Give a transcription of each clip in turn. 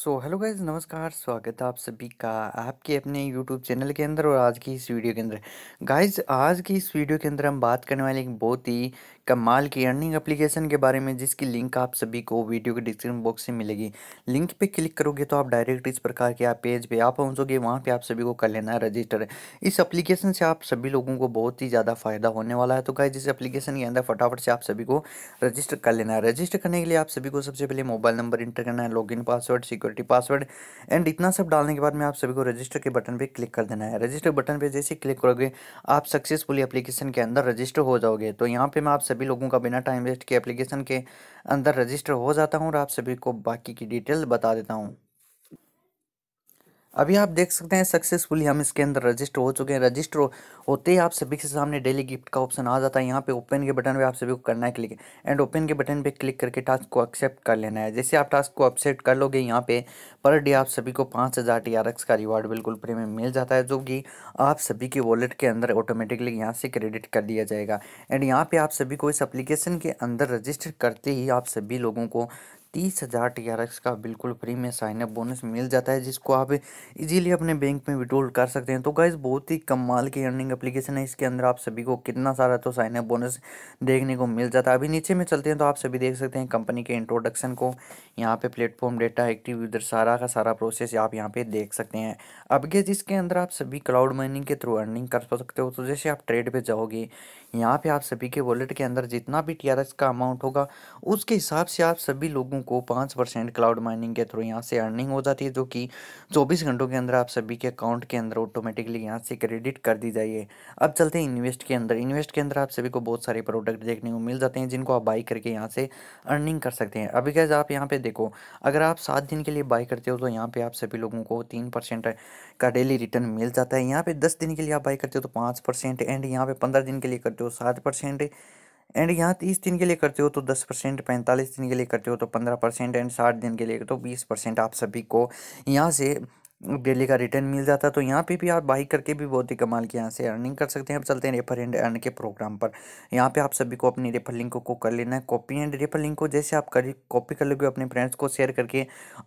so hello guys नमस्कार स्वागत है आप सभी का आपके अपने यूट्यूब चैनल के अंदर और आज की इस वीडियो के अंदर गाइज आज की इस वीडियो के अंदर हम बात करने वाले एक बहुत ही कमाल की अर्निंग एप्लीकेशन के बारे में जिसकी लिंक आप सभी को वीडियो के डिस्क्रिप्शन बॉक्स से मिलेगी लिंक पे क्लिक करोगे तो आप डायरेक्ट इस प्रकार के आप पेज पे आप पहुंचोगे वहाँ पे आप सभी को कर लेना है रजिस्टर इस एप्लीकेशन से आप सभी लोगों को बहुत ही ज़्यादा फायदा होने वाला है तो क्या जिस एप्लीकेशन के अंदर फटाफट से आप सभी को रजिस्टर कर लेना है रजिस्टर करने के लिए आप सभी को सबसे पहले मोबाइल नंबर इंटर करना है log password security password and इतना सब डालने के बाद में आप सभी को रजिस्टर के बटन पर क्लिक कर देना है रजिस्टर बटन पर जैसे क्लिक करोगे आप सक्सेसफुली अप्लीकेशन के अंदर रजिस्टर हो जाओगे तो यहाँ पर मैं आप सभी लोगों का बिना टाइम वेस्ट के एप्लीकेशन के अंदर रजिस्टर हो जाता हूँ और आप सभी को बाकी की डिटेल बता देता हूँ अभी आप देख सकते हैं सक्सेसफुली हम इसके अंदर रजिस्टर हो चुके हैं रजिस्टर होते ही आप सभी के सामने डेली गिफ्ट का ऑप्शन आ जाता है यहाँ पे ओपन के बटन पे आप सभी को करना है क्लिक एंड ओपन के बटन पे क्लिक करके टास्क को एक्सेप्ट कर लेना है जैसे आप टास्क को एक्सेप्ट कर लोगे यहाँ पे पर डे आप सभी को पाँच हज़ार टी का रिवार्ड बिल्कुल फ्री में मिल जाता है जो कि आप सभी के वॉलेट के अंदर ऑटोमेटिकली यहाँ से क्रेडिट कर दिया जाएगा एंड यहाँ पर आप सभी को इस अप्लीकेशन के अंदर रजिस्टर करते ही आप सभी लोगों को तीस हज़ार टी आर एक्स का बिल्कुल फ्री में साइनअप बोनस मिल जाता है जिसको आप इजीली अपने बैंक में विड्रोल कर सकते हैं तो गाइज बहुत ही कमाल की अर्निंग एप्लीकेशन है इसके अंदर आप सभी को कितना सारा तो साइनअप बोनस देखने को मिल जाता है अभी नीचे में चलते हैं तो आप सभी देख सकते हैं कंपनी के इंट्रोडक्शन को यहाँ पर प्लेटफॉर्म डेटा एक्टिव यूजर सारा का सारा प्रोसेस आप यहाँ पर देख सकते हैं अब गैज इसके अंदर आप सभी क्लाउड माइनिंग के थ्रू अर्निंग कर सकते हो तो जैसे आप ट्रेड पर जाओगे यहाँ पर आप सभी के वॉलेट के अंदर जितना भी टी का अमाउंट होगा उसके हिसाब से आप सभी लोगों लोगों को पाँच परसेंट क्लाउड माइनिंग के थ्रू यहाँ से अर्निंग हो जाती है जो कि चौबीस घंटों के अंदर आप सभी के अकाउंट के अंदर ऑटोमेटिकली यहाँ से क्रेडिट कर दी जाइए अब चलते हैं इन्वेस्ट के अंदर इन्वेस्ट के अंदर आप सभी को बहुत सारे प्रोडक्ट देखने को मिल जाते हैं जिनको आप बाई करके यहाँ से अर्निंग कर सकते हैं अभी कैसे आप यहाँ पर देखो अगर आप सात दिन के लिए बाई करते हो तो यहाँ पर आप सभी लोगों को तीन परसेंट का डेली रिटर्न मिल जाता है यहाँ पर दस दिन के लिए आप बाई करते हो तो पाँच परसेंट एंड यहाँ पर पंद्रह दिन के लिए करते हो सात परसेंट एंड यहाँ तीस दिन के लिए करते हो तो दस परसेंट पैंतालीस दिन के लिए करते हो तो पंद्रह परसेंट एंड साठ दिन के लिए तो बीस परसेंट आप सभी को यहाँ से डेली का रिटर्न मिल जाता है तो यहाँ पे भी आप बाई करके भी बहुत ही कमाल की यहाँ से अर्निंग कर सकते हैं अब चलते हैं रेफर एंड अर्न के प्रोग्राम पर यहाँ पे आप सभी को अपनी रेफर लिंक को कर लेना है कॉपी एंड रेफर लिंक को जैसे आप कर कॉपी कर लोगे अपने फ्रेंड्स को शेयर करके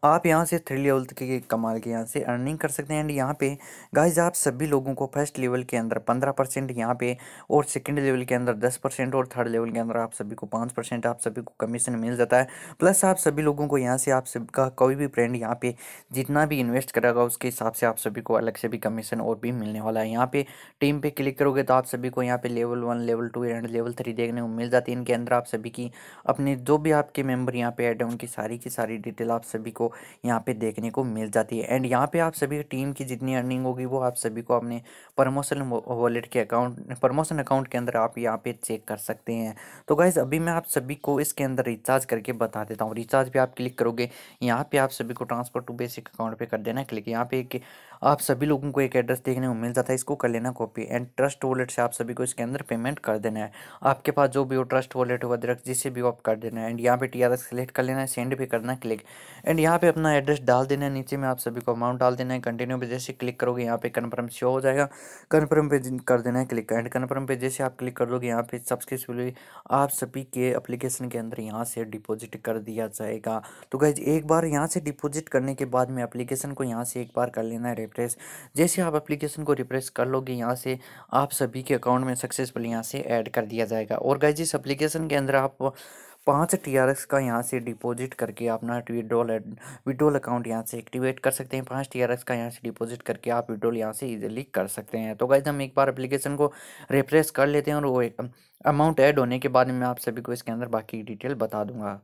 आप यहाँ से थ्री लेवल के कमाल के यहाँ से अर्निंग कर सकते हैं एंड यहाँ पे गाइज आप सभी लोगों को फर्स्ट लेवल के अंदर पंद्रह परसेंट यहाँ पे और सेकेंड लेवल के अंदर दस परसेंट और थर्ड लेवल के अंदर आप सभी को पाँच परसेंट आप सभी को कमीशन मिल जाता है प्लस आप सभी लोगों को यहाँ से आप सबका कोई भी फ्रेंड यहाँ पे जितना भी इन्वेस्ट करेगा होगा उसके हिसाब से आप सभी को अलग से भी कमीशन और भी मिलने वाला है यहाँ पे टीम पे क्लिक करोगे तो आप सभी को यहाँ पे level one level two and level three देखने को मिल जाती है इनके अंदर आप सभी की अपने जो भी आपके मेम्बर यहाँ पे ऐड है उनकी सारी की सारी डिटेल आप सभी को यहाँ पे देखने को मिल जाती है एंड यहाँ पे आप सभी टीम की जितनी अर्निंग होगी वो आप सभी को अपने प्रमोशन वॉलेट के अकाउंट प्रमोशन अकाउंट के अंदर आप यहाँ पे चेक कर सकते हैं तो गाइज़ अभी मैं आप सभी को इसके अंदर रिचार्ज करके बता देता हूँ रिचार्ज भी आप क्लिक करोगे यहाँ पे आप सभी को ट्रांसफर टू बेसिक अकाउंट पे कर देना क्लिक यहाँ पे एक आप सभी लोगों को एक एड्रेस देखने को मिल जाता है इसको कर लेना कॉपी एंड ट्रस्ट वॉलेट से आप सभी को इसके अंदर पेमेंट कर देना है आपके पास जो भी हो ट्रस्ट वॉलेट हो अदरक जिससे भी आप कर देना है एंड यहाँ पे टी आर सेलेक्ट कर लेना है सेंड भी करना है क्लिक एंड यहाँ पे अपना एड्रेस डाल देना है नीचे में आप सभी को अमाउंट डाल देना है कंटिन्यू पे जैसे क्लिक करोगे यहाँ पे कन्फर्म शो हो जाएगा कन्फर्म पे कर देना है क्लिक एंड कन्फर्म पे जैसे आप क्लिक कर लोगे यहाँ पे सब्सक्रिप्सफुली आप सभी के अप्लीकेशन के अंदर यहाँ से डिपोजिट कर दिया जाएगा तो गाइज एक बार यहाँ से डिपोजिट करने के बाद में अप्लीकेशन को यहाँ से एक बार कर लेना है रिप्रेस जैसे आप एप्लीकेशन को रिप्रेस कर लोगे यहाँ से आप सभी के अकाउंट में सक्सेसफुल यहाँ से ऐड कर दिया जाएगा और गाइज इस एप्लीकेशन के अंदर आप पाँच टी आर एक्स का यहाँ से डिपॉजिट करके अपना विड्रॉल विड्रोल अकाउंट यहाँ से एक्टिवेट कर सकते हैं पाँच टी आर एक्स का यहाँ से डिपॉजिट करके आप विड्रोल यहाँ से इजीली कर सकते हैं तो गाइज हम एक बार एप्लीकेशन को रिफ्रेश कर लेते हैं और वो अमाउंट ऐड होने के बाद में आप सभी को इसके अंदर बाकी डिटेल बता दूंगा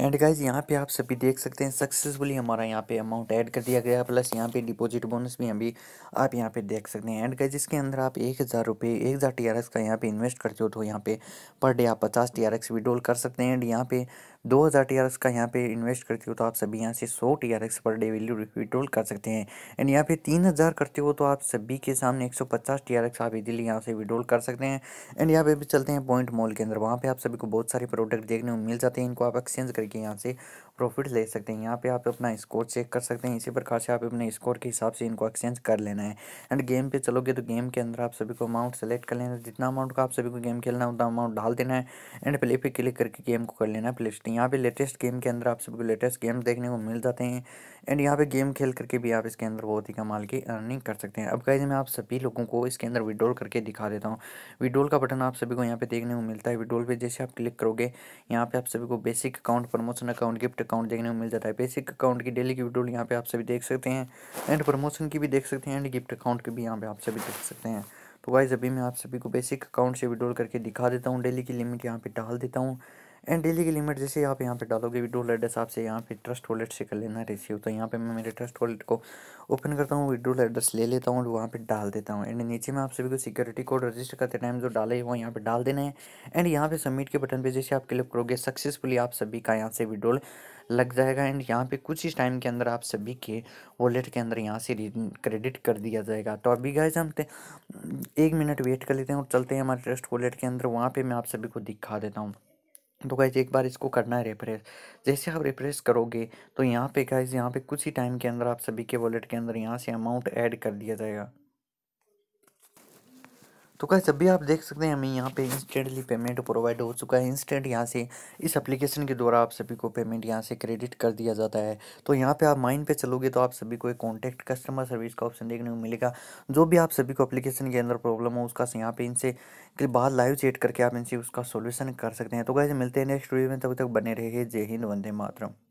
एंड गाइज यहाँ पे आप सभी देख सकते हैं सक्सेसफुली हमारा यहाँ पे अमाउंट ऐड कर दिया गया प्लस यहाँ पे डिपॉजिट बोनस भी हम भी आप यहाँ पे देख सकते हैं एंड गाइज इसके अंदर आप एक हज़ार रुपये एक हज़ार टी का यहाँ पे इन्वेस्ट करते हो तो यहाँ पे पर डे आप पचास टी आर एक्स विड्रॉल कर सकते हैं एंड यहाँ पे दो हज़ार टी का यहाँ पे इन्वेस्ट करते हो तो आप सभी यहाँ से सौ T per day value withdrawal कर सकते हैं एंड यहाँ पे तीन हज़ार करते हो तो आप सभी के सामने एक सौ पचास टी आर एक्स आप इजीली यहाँ से विड्रोल कर सकते हैं एंड यहाँ पे भी चलते हैं पॉइंट मॉल के अंदर वहाँ पर आप सभी को बहुत सारे प्रोडक्ट देखने को मिल जाते हैं इनको आप एक्सचेंज करके यहाँ से प्रॉफिट ले सकते हैं यहाँ पे आप अपना स्कोर चेक कर सकते हैं इसी प्रकार से आप अपने स्कोर के हिसाब से इनको एक्सचेंज कर लेना है एंड गेम पे चलोगे तो गेम के अंदर आप सभी को अमाउंट सेलेक्ट कर लेना जितना अमाउंट का आप सभी को गेम खेलना है उतना अमाउंट डाल देना है एंड प्ले पे क्लिक करके गेम को कर लेना है प्ले स्टीन हैं यहाँ पे लेटेस्ट गेम के अंदर आप सबको लेटेस्ट गेम देखने को मिल जाते हैं एंड यहाँ पे गेम खेल करके भी आप इसके अंदर बहुत ही कमाल की अर्निंग कर सकते हैं अब गाइज मैं आप सभी लोगों को इसके अंदर विड्रॉल करके दिखा देता हूँ विड्रॉल का बटन आप सभी को यहाँ पे देखने को मिलता है विड्रॉल पे जैसे आप क्लिक करोगे यहाँ पे आप सभी को basic account promotion account gift account देखने को मिल जाता है बेसिक अकाउंट की डेली की विड्रॉल यहाँ पे आप सभी देख सकते हैं एंड प्रमोशन की भी देख सकते हैं एंड गिफ्ट अकाउंट की भी यहाँ पे आप सभी देख सकते हैं तो गाइज अभी मैं आप सभी को बेसिक अकाउंट से विड्रॉल करके दिखा देता हूँ डेली की लिमिट यहाँ पे डाल देता हूँ एंड डेली की लिमिट जैसे आप यहाँ पे डालोगे विड्रो लेट हिसाब से यहाँ पे ट्रस्ट वॉलेट से कर लेना रिसीव तो यहाँ पे मैं मेरे ट्रस्ट वॉलेट को ओपन करता हूँ विड्रो एड्रेस ले लेता हूँ और वहाँ पे डाल देता हूँ एंड नीचे में आप सभी को सिक्योरिटी कोड रजिस्टर करते टाइम जो डाले वो यहाँ पे डाल देना है एंड यहाँ पे सबमिट के बटन पर जैसे आप क्लिक करोगे सक्सेसफुली आप सभी का यहाँ से विड्रोल लग जाएगा एंड यहाँ पे कुछ ही टाइम के अंदर आप सभी के वॉलेट के अंदर यहाँ से क्रेडिट कर दिया जाएगा तो अभी गए हम एक मिनट वेट कर लेते हैं और चलते हैं हमारे ट्रस्ट वॉलेट के अंदर वहाँ पर मैं आप सभी को दिखा देता हूँ तो गाइज एक बार इसको करना है रिप्रेस जैसे आप रिप्रेस करोगे तो यहाँ पे गाइज यहाँ पे कुछ ही टाइम के अंदर आप सभी के वॉलेट के अंदर यहाँ से अमाउंट ऐड कर दिया जाएगा तो कैसे अभी आप देख सकते हैं हमें यहाँ पे इंस्टेंटली पेमेंट प्रोवाइड हो चुका है इंस्टेंट यहाँ से इस एप्लीकेशन के द्वारा आप सभी को पेमेंट यहाँ से क्रेडिट कर दिया जाता है तो यहाँ पे आप माइंड पे चलोगे तो आप सभी को एक कॉन्टैक्ट कस्टमर सर्विस का ऑप्शन देखने को मिलेगा जो भी आप सभी को अपलीकेशन के अंदर प्रॉब्लम हो उसका यहाँ पे इनसे बाहर लाइव चेट करके आप इनसे उसका सोल्यूशन कर सकते हैं तो कैसे मिलते हैं नेक्स्ट वीडियो में तब तक बने रहे जय हिंद वंदे मातरम